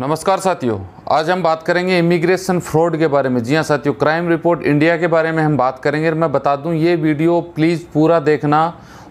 नमस्कार साथियों आज हम बात करेंगे इमिग्रेशन फ्रॉड के बारे में जी हाँ साथियों क्राइम रिपोर्ट इंडिया के बारे में हम बात करेंगे और मैं बता दूं ये वीडियो प्लीज़ पूरा देखना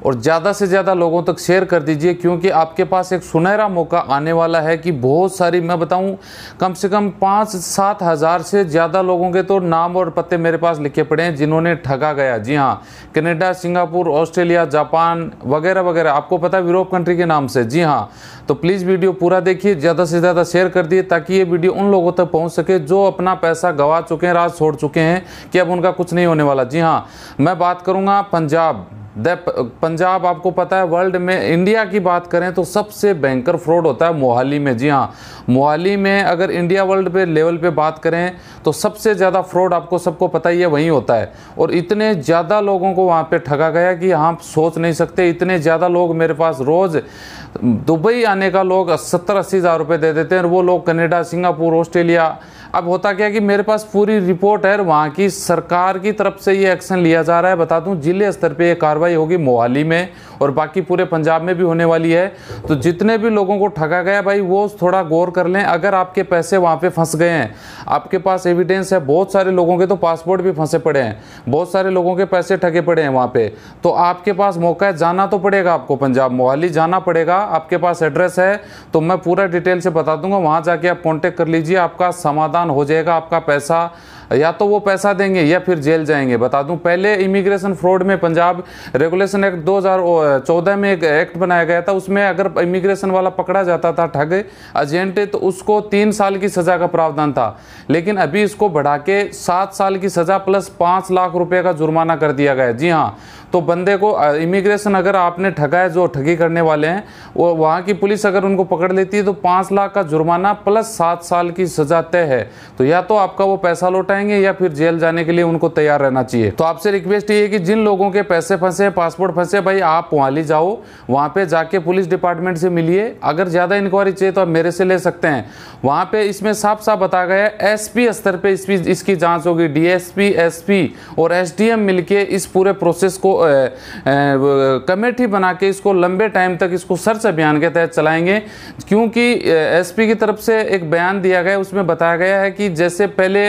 और ज़्यादा से ज़्यादा लोगों तक शेयर कर दीजिए क्योंकि आपके पास एक सुनहरा मौका आने वाला है कि बहुत सारी मैं बताऊं कम से कम पाँच सात हज़ार से ज़्यादा लोगों के तो नाम और पत्ते मेरे पास लिखे पड़े हैं जिन्होंने ठगा गया जी हाँ कनेडा सिंगापुर ऑस्ट्रेलिया जापान वगैरह वगैरह आपको पता है यूरोप कंट्री के नाम से जी हाँ तो प्लीज़ वीडियो पूरा देखिए ज़्यादा से ज़्यादा शेयर कर दिए ताकि ये वीडियो उन लोगों तक पहुँच सके जो अपना पैसा गंवा चुके हैं राज छोड़ चुके हैं कि अब उनका कुछ नहीं होने वाला जी हाँ मैं बात करूँगा पंजाब द पंजाब आपको पता है वर्ल्ड में इंडिया की बात करें तो सबसे बैंकर फ्रॉड होता है मोहाली में जी हाँ मोहाली में अगर इंडिया वर्ल्ड पे लेवल पे बात करें तो सबसे ज़्यादा फ्रॉड आपको सबको पता ही है वहीं होता है और इतने ज़्यादा लोगों को वहाँ पे ठगा गया कि हाँ सोच नहीं सकते इतने ज़्यादा लोग मेरे पास रोज़ दुबई आने का लोग सत्तर अस्सी हज़ार रुपये दे देते हैं और वो लोग कनेडा सिंगापुर ऑस्ट्रेलिया अब होता क्या कि मेरे पास पूरी रिपोर्ट है वहाँ की सरकार की तरफ से ये एक्शन लिया जा रहा है बता दूँ जिले स्तर पर यह कार्रवाई होगी मोहाली में और बाकी पूरे पंजाब में भी होने वाली है तो जितने भी लोगों को ठगा गया भाई वो थोड़ा गौर कर लें अगर आपके पैसे वहाँ पर फंस गए हैं आपके पास एविडेंस है बहुत सारे लोगों के तो पासपोर्ट भी फंसे पड़े हैं बहुत सारे लोगों के पैसे ठगे पड़े हैं वहाँ पे तो आपके पास मौका है जाना तो पड़ेगा आपको पंजाब मोहाली जाना पड़ेगा आपके पास एड्रेस है तो मैं पूरा डिटेल से बता दूंगा वहाँ जाके आप कॉन्टेक्ट कर लीजिए आपका समाधान समाधान हो जाएगा आपका पैसा या तो वो पैसा देंगे या फिर जेल जाएंगे बता दूं पहले इमिग्रेशन फ्रॉड में पंजाब रेगुलेशन एक्ट 2014 में एक एक्ट बनाया गया था उसमें अगर इमिग्रेशन वाला पकड़ा जाता था ठग एजेंट तो उसको तीन साल की सज़ा का प्रावधान था लेकिन अभी इसको बढ़ा के सात साल की सज़ा प्लस पाँच लाख रुपये का जुर्माना कर दिया गया जी हाँ तो बंदे को इमिग्रेशन अगर आपने ठगा है जो ठगी करने वाले हैं वो वहाँ की पुलिस अगर उनको पकड़ लेती है तो पाँच लाख का जुर्माना प्लस सात साल की सज़ा तय है तो या तो आपका वो पैसा लौटाएंगे या फिर जेल जाने के लिए उनको तैयार रहना चाहिए तो आपसे रिक्वेस्ट ये कि जिन लोगों के पैसे फंसे हैं पासपोर्ट फंसे भाई आप मोहाली जाओ वहाँ पे जाके पुलिस डिपार्टमेंट से मिलिए अगर ज़्यादा इंक्वायरी चाहिए तो आप मेरे से ले सकते हैं वहाँ पे इसमें साफ साफ बताया गया है एसपी स्तर पर इस इसकी जाँच होगी डीएसपी एसपी और एसडीएम मिलके इस पूरे प्रोसेस को कमेटी बना के इसको लंबे टाइम तक इसको सर्च अभियान के तहत चलाएंगे क्योंकि एसपी की तरफ से एक बयान दिया गया उसमें बताया गया गया है कि जैसे पहले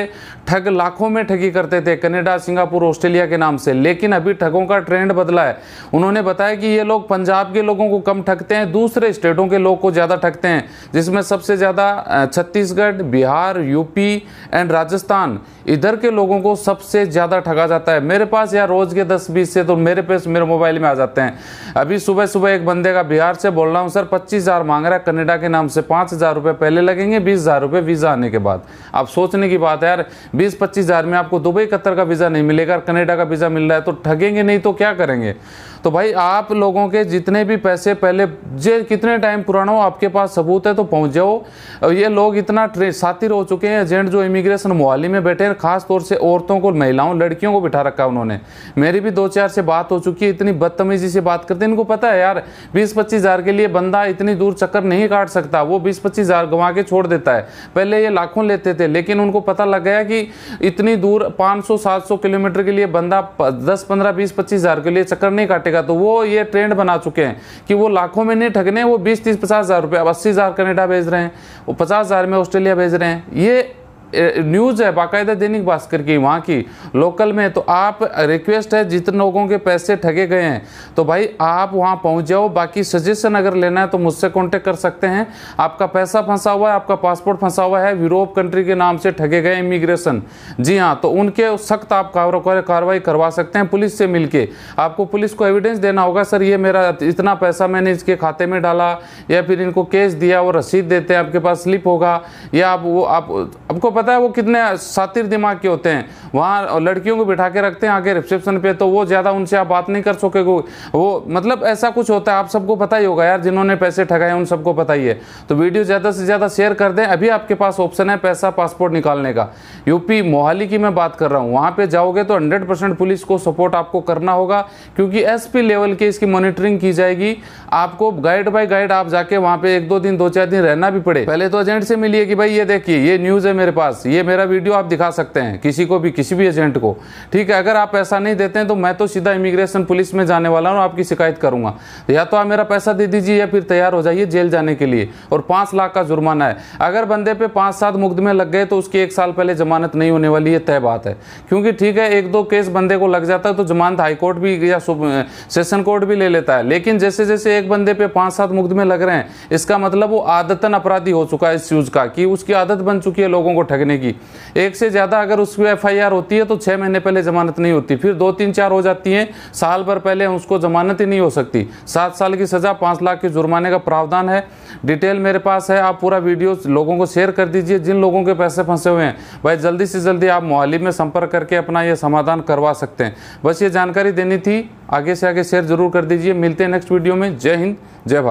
ठग लाखों में ठगी करते थे कनाडा सिंगापुर ऑस्ट्रेलिया के नाम से लेकिन अभी ठगों का ट्रेंड बदला है उन्होंने बताया कि ये लोग पंजाब के लोगों को कम ठगते हैं दूसरे स्टेटों के लोग को ज़्यादा ठगते हैं जिसमें सबसे ज़्यादा छत्तीसगढ़ बिहार यूपी एंड राजस्थान इधर के लोगों को सबसे ज़्यादा ठगा जाता है मेरे पास यार रोज़ के दस बीस से तो मेरे पे मेरे मोबाइल में आ जाते हैं अभी सुबह सुबह एक बंदे का बिहार से बोल रहा हूँ सर पच्चीस मांग रहा है कनाडा के नाम से पाँच पहले लगेंगे बीस वीज़ा आने के बाद आप सोचने की बात है यार बीस पच्चीस हज़ार में आपको दुबई कतर का वीज़ा नहीं मिलेगा और कनेडा का वीज़ा मिल रहा है तो ठगेंगे नहीं तो क्या करेंगे तो भाई आप लोगों के जितने भी पैसे पहले जे कितने टाइम पुराना हो आपके पास सबूत है तो पहुंच जाओ ये लोग इतना सातिर हो चुके हैं एजेंट जो इमिग्रेशन मोहाली में बैठे हैं खास तौर से औरतों को महिलाओं लड़कियों को बिठा रखा उन्होंने मेरी भी दो चार से बात हो चुकी है इतनी बदतमीजी से बात करते हैं इनको पता है यार बीस पच्चीस हज़ार के लिए बंदा इतनी दूर चक्कर नहीं काट सकता वो बीस पच्चीस हज़ार गंवा के छोड़ देता है पहले ये लाखों लेते थे लेकिन उनको पता लग गया कि इतनी दूर पाँच सौ किलोमीटर के लिए बंदा दस पंद्रह बीस पच्चीस हजार के लिए चक्कर नहीं काटे काटेगा तो वो ये ट्रेंड बना चुके हैं कि वो लाखों में नहीं ठगने वो बीस तीस पचास हज़ार रुपये अब अस्सी हज़ार कनेडा भेज रहे हैं वो पचास हज़ार में ऑस्ट्रेलिया भेज रहे हैं ये न्यूज़ है बाकायदा दैनिक भास्कर की वहाँ की लोकल में तो आप रिक्वेस्ट है जितने लोगों के पैसे ठगे गए हैं तो भाई आप वहाँ पहुँच जाओ बाकी सजेशन अगर लेना है तो मुझसे कॉन्टेक्ट कर सकते हैं आपका पैसा फंसा हुआ है आपका पासपोर्ट फंसा हुआ है यूरोप कंट्री के नाम से ठगे गए इमिग्रेशन जी हाँ तो उनके सख्त आप कार्रवाई करवा सकते हैं पुलिस से मिल आपको पुलिस को एविडेंस देना होगा सर ये मेरा इतना पैसा मैंने इसके खाते में डाला या फिर इनको कैश दिया वो रसीद देते हैं आपके पास स्लिप होगा या आप वो आप आपको पता है वो कितने सातिर दिमाग के होते हैं वहाँ लड़कियों को बिठा के रखते हैं आगे रिसेप्शन पे तो वो ज़्यादा उनसे आप बात नहीं कर सकोगे वो मतलब ऐसा कुछ होता है आप सबको पता ही होगा यार जिन्होंने पैसे ठगाए उन सबको पता ही है तो वीडियो ज़्यादा से ज़्यादा शेयर कर दें अभी आपके पास ऑप्शन है पैसा पासपोर्ट निकालने का यूपी मोहाली की मैं बात कर रहा हूँ वहाँ पर जाओगे तो हंड्रेड पुलिस को सपोर्ट आपको करना होगा क्योंकि एस लेवल की इसकी मॉनिटरिंग की जाएगी आपको गाइड बाई गाइड आप जाके वहाँ पे एक दो दिन दो चार दिन रहना भी पड़े पहले तो एजेंट से मिलिए कि भाई ये देखिए ये न्यूज़ है मेरे पास ये मेरा वीडियो आप दिखा सकते हैं किसी को भी किसी भी एजेंट को ठीक है अगर आप पैसा नहीं देते हैं तो मैं तो सीधा इमिग्रेशन पुलिस में जाने वाला हूँ आपकी शिकायत करूँगा या तो आप मेरा पैसा दे दीजिए या फिर तैयार हो जाइए जेल जाने के लिए और पाँच लाख का जुर्माना है अगर बंदे पर पाँच सात मुकदमे लग गए तो उसकी एक साल पहले जमानत नहीं होने वाली ये तय बात है क्योंकि ठीक है एक दो केस बंदे को लग जाता है तो जमानत हाईकोर्ट भी या सेशन कोर्ट भी ले लेता है लेकिन जैसे जैसे एक बंदे पे पाँच सात मुकदमे लग रहे हैं इसका मतलब वो आदतन अपराधी हो चुका है इस चीज़ का कि उसकी आदत बन चुकी है लोगों लोगों को ठगने की एक से ज़्यादा अगर उसकी एफ होती है तो छः महीने पहले ज़मानत नहीं होती फिर दो तीन चार हो जाती हैं साल भर पहले उसको ज़मानत ही नहीं हो सकती सात साल की सज़ा पाँच लाख के जुर्माने का प्रावधान है डिटेल मेरे पास है आप पूरा वीडियो लोगों को शेयर कर दीजिए जिन लोगों के पैसे फंसे हुए हैं भाई जल्दी से जल्दी आप मोहाली में संपर्क करके अपना यह समाधान करवा सकते हैं बस ये जानकारी देनी थी आगे से आगे शेयर जरूर कर दीजिए मिलते हैं नेक्स्ट वीडियो में जय हिंद जय भारत